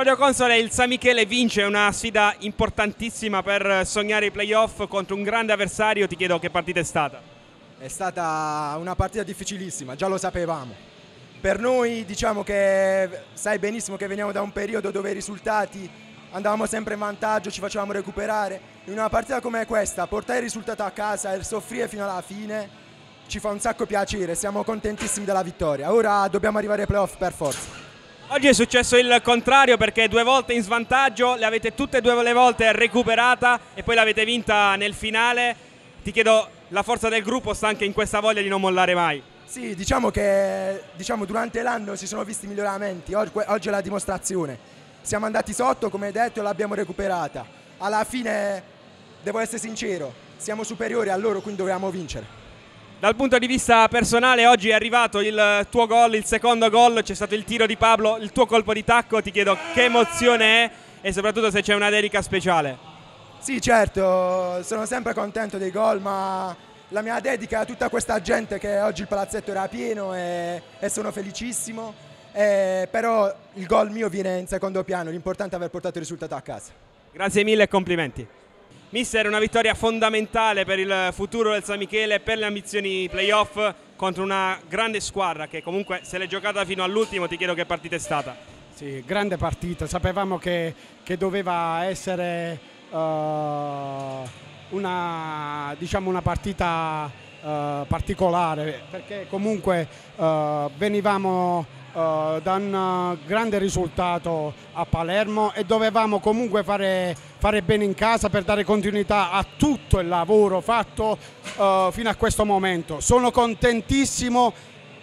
Claudio Console, il San Michele vince una sfida importantissima per sognare i playoff contro un grande avversario, ti chiedo che partita è stata? È stata una partita difficilissima, già lo sapevamo. Per noi diciamo che sai benissimo che veniamo da un periodo dove i risultati andavamo sempre in vantaggio, ci facevamo recuperare. In una partita come questa, portare il risultato a casa e soffrire fino alla fine ci fa un sacco piacere, siamo contentissimi della vittoria. Ora dobbiamo arrivare ai playoff per forza. Oggi è successo il contrario perché due volte in svantaggio, le avete tutte e due le volte recuperata e poi l'avete vinta nel finale. Ti chiedo, la forza del gruppo sta anche in questa voglia di non mollare mai? Sì, diciamo che diciamo, durante l'anno si sono visti miglioramenti, oggi è la dimostrazione. Siamo andati sotto, come detto, e l'abbiamo recuperata. Alla fine, devo essere sincero, siamo superiori a loro, quindi dovevamo vincere. Dal punto di vista personale oggi è arrivato il tuo gol, il secondo gol, c'è stato il tiro di Pablo, il tuo colpo di tacco, ti chiedo che emozione è e soprattutto se c'è una dedica speciale. Sì certo, sono sempre contento dei gol ma la mia dedica è a tutta questa gente che oggi il palazzetto era pieno e, e sono felicissimo, e, eh, però il gol mio viene in secondo piano, l'importante è aver portato il risultato a casa. Grazie mille e complimenti. Mister, una vittoria fondamentale per il futuro del San Michele e per le ambizioni playoff contro una grande squadra che comunque se l'è giocata fino all'ultimo, ti chiedo che partita è stata. Sì, grande partita, sapevamo che, che doveva essere uh, una, diciamo una, partita uh, particolare perché comunque uh, venivamo eh, danno eh, grande risultato a Palermo e dovevamo comunque fare, fare, bene in casa per dare continuità a tutto il lavoro fatto eh, fino a questo momento. Sono contentissimo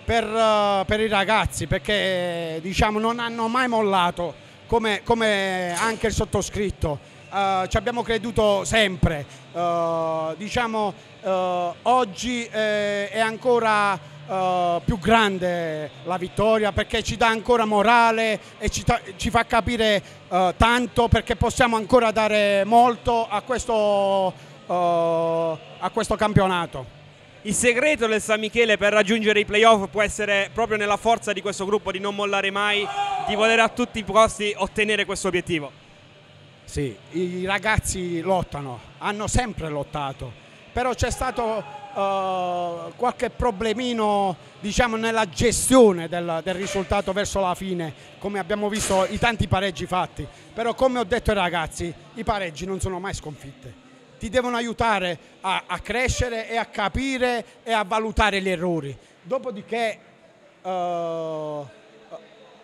per, eh, per i ragazzi perché diciamo, non hanno mai mollato come, come anche il sottoscritto. Uh, ci abbiamo creduto sempre. Uh, diciamo uh, oggi eh, è ancora eh, più grande la vittoria perché ci dà ancora morale e ci, ci fa capire uh, tanto perché possiamo ancora dare molto a questo, uh, a questo campionato. Il segreto del San Michele per raggiungere i playoff può essere proprio nella forza di questo gruppo di non mollare mai, di voler a tutti i costi ottenere questo obiettivo. Sì, i ragazzi lottano, hanno sempre lottato però c'è stato Uh, qualche problemino diciamo, nella gestione del, del, risultato verso la fine come abbiamo visto i tanti pareggi fatti però come ho detto ai ragazzi i pareggi non sono mai sconfitte ti devono aiutare a, a crescere e a capire e a valutare gli errori dopodiché uh,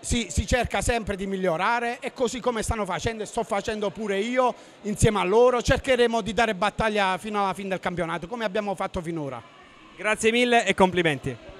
si, si, cerca sempre di migliorare e così come stanno facendo e sto facendo pure io insieme a loro cercheremo di dare battaglia fino alla fine del campionato come abbiamo fatto finora. Grazie mille e complimenti.